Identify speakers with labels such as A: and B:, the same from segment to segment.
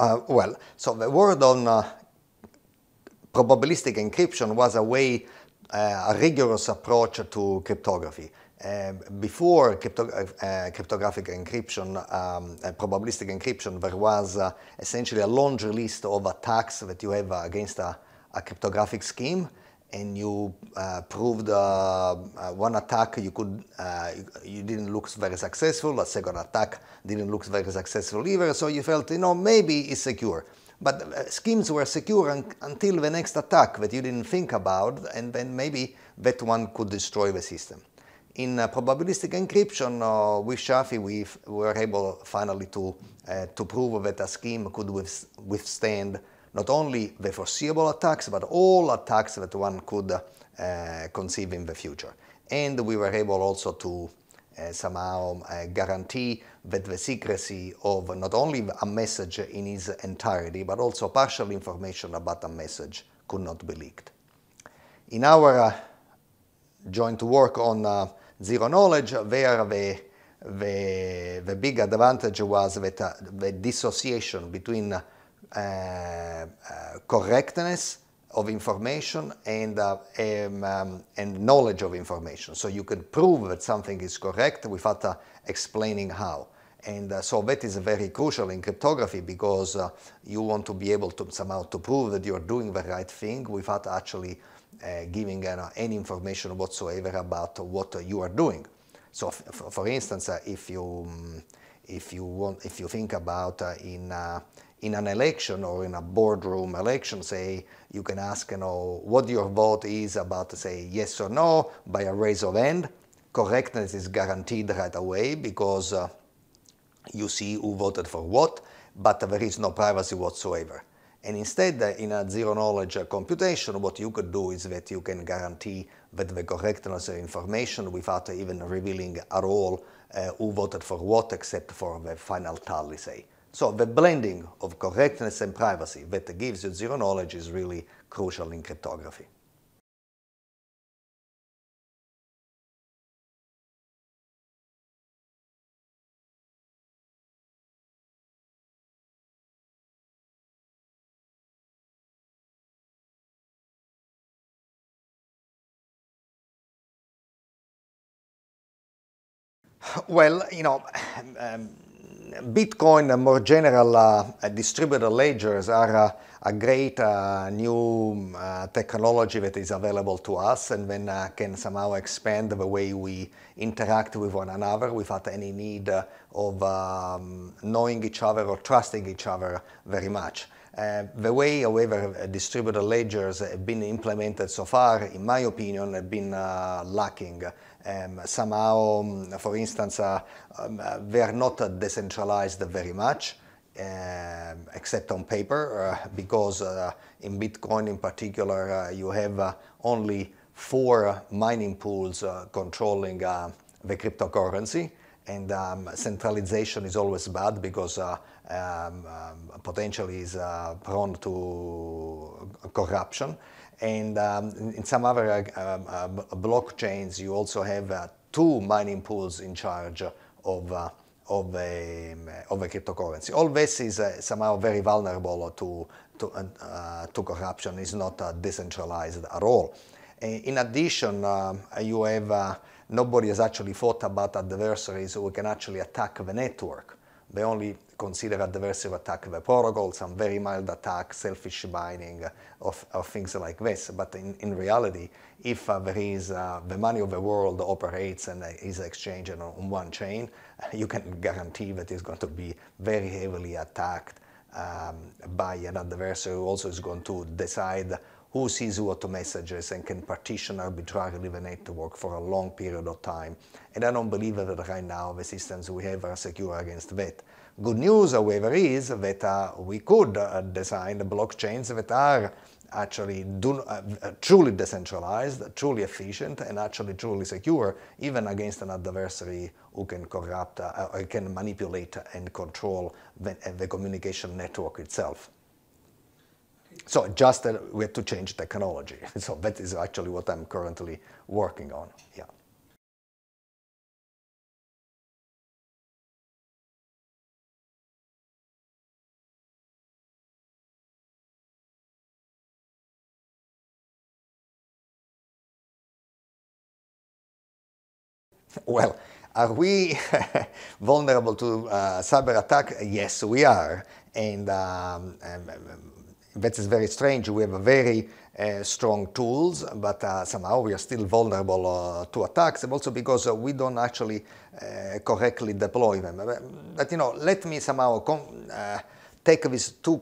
A: Uh, well, so the word on uh, probabilistic encryption was a way, uh, a rigorous approach to cryptography. Um, before crypto uh, uh, cryptographic encryption, um, uh, probabilistic encryption, there was essentially a laundry list of attacks that you have against a, a cryptographic scheme and you uh, proved uh, uh one attack you could uh, you didn't look very successful. A second attack didn't look very successful either. So you felt you know maybe it's secure. But uh, schemes were secure un until the next attack that you didn't think about, and then maybe that one could destroy the system. In probabilistic encryption with Shafi, we were able finally to to prove that a scheme could withstand not only the foreseeable attacks, but all attacks that one could uh, conceive in the future. And we were able also to uh, somehow uh, guarantee that the secrecy of not only a message in its entirety, but also partial information about a message could not be leaked. In our joint work on zero knowledge, there the the, the big advantage was that uh, the dissociation between uh, uh, correctness of information and, uh, um, um, and knowledge of information. So you can prove that something is correct without uh, explaining how. And uh, so that is very crucial in cryptography because uh, you want to be able to somehow to prove that you're doing the right thing without actually giving any information whatsoever about what you are doing. So for instance, if you, um, if you want, if you think about uh, in uh, in an election or in a boardroom election, say, you can ask, you know, what your vote is about, say, yes or no by a raise of hand. Correctness is guaranteed right away because uh, you see who voted for what, but there is no privacy whatsoever. And instead, uh, in a zero-knowledge uh, computation, what you could do is that you can guarantee that the correctness of information without even revealing at all uh, who voted for what except for the final tally, say. So the blending of correctness and privacy that gives you zero knowledge is really crucial in cryptography. Well, you know, um, Bitcoin and more general uh, distributed ledgers are uh, a great uh, new uh, technology that is available to us and then uh, can somehow expand the way we interact with one another without any need of um, knowing each other or trusting each other very much. Uh, the way, however, uh, distributed ledgers have been implemented so far, in my opinion, have been uh, lacking. Um, somehow, um, for instance, uh, um, they are not decentralized very much, um, except on paper, because in Bitcoin in particular, you have only four mining pools controlling the cryptocurrency, and um, centralization is always bad because um, um, potentially is uh, prone to corruption. And um, in some other uh, um, uh blockchains, you also have uh, two mining pools in charge of, uh, of, a, um, of a cryptocurrency. All this is somehow very vulnerable to, to, to corruption. It's not decentralized at all. In addition, you have, nobody has actually thought about adversaries who can actually attack the network. They only consider adversive attack the protocol, some very mild attack, selfish binding of, of, things like this. But in, in reality, if uh, there is uh, the money of the world operates and is exchanged on, one chain, you can guarantee that it's going to be very heavily attacked um, by an adversary who also is going to decide who sees what messages and can partition arbitrarily the network for a long period of time. And I don't believe that right now the systems we have are secure against that. Good news, however, is that uh, we could uh, design blockchains that are actually do, uh, truly decentralized, truly efficient, and actually truly secure, even against an adversary who can corrupt, uh, uh or can manipulate and control the, uh, the communication network itself. So just uh, we have to change technology. So that is actually what I'm currently working on. Yeah. Well, are we vulnerable to uh, cyber attack? Yes, we are. And um, um, that is very strange. We have very uh, strong tools, but uh, somehow we are still vulnerable uh, to attacks, and also because uh, we don't actually uh, correctly deploy them. But you know, let me somehow uh, take these two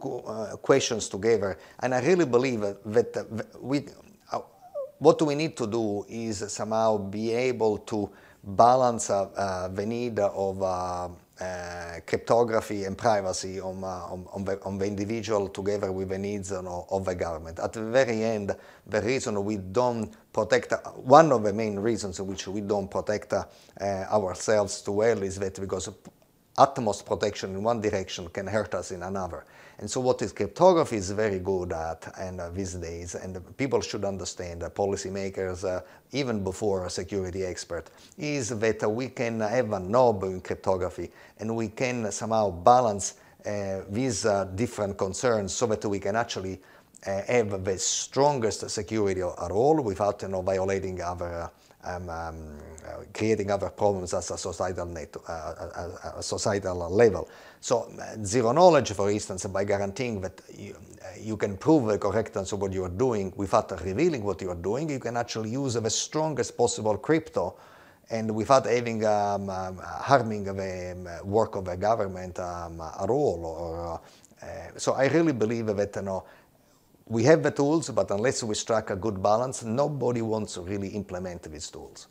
A: questions together, and I really believe that we, what we need to do is somehow be able to balance the need of uh, cryptography and privacy on, uh, on, on, the, on, the, individual together with the needs you know, of the government. At the very end, the reason we don't protect, one of the main reasons which we don't protect eh, ourselves too well is that because utmost protection in one direction can hurt us in another. And so what is cryptography is very good at and uh, these days, and people should understand, uh, policymakers, uh, even before a security expert, is that we can have a knob in cryptography and we can somehow balance uh, these uh, different concerns so that we can actually uh, have the strongest security at all without you know, violating other um, um, uh, creating other problems as a societal, net, uh, a, uh, a uh, societal level. So uh, zero knowledge, for instance, by guaranteeing that you, uh, you, can prove the correctness of what you are doing without revealing what you are doing, you can actually use the strongest possible crypto and without having um, um harming the um, work of the government um, at all. Or, so I really believe that you know, we have the tools, but unless we strike a good balance, nobody wants to really implement these tools.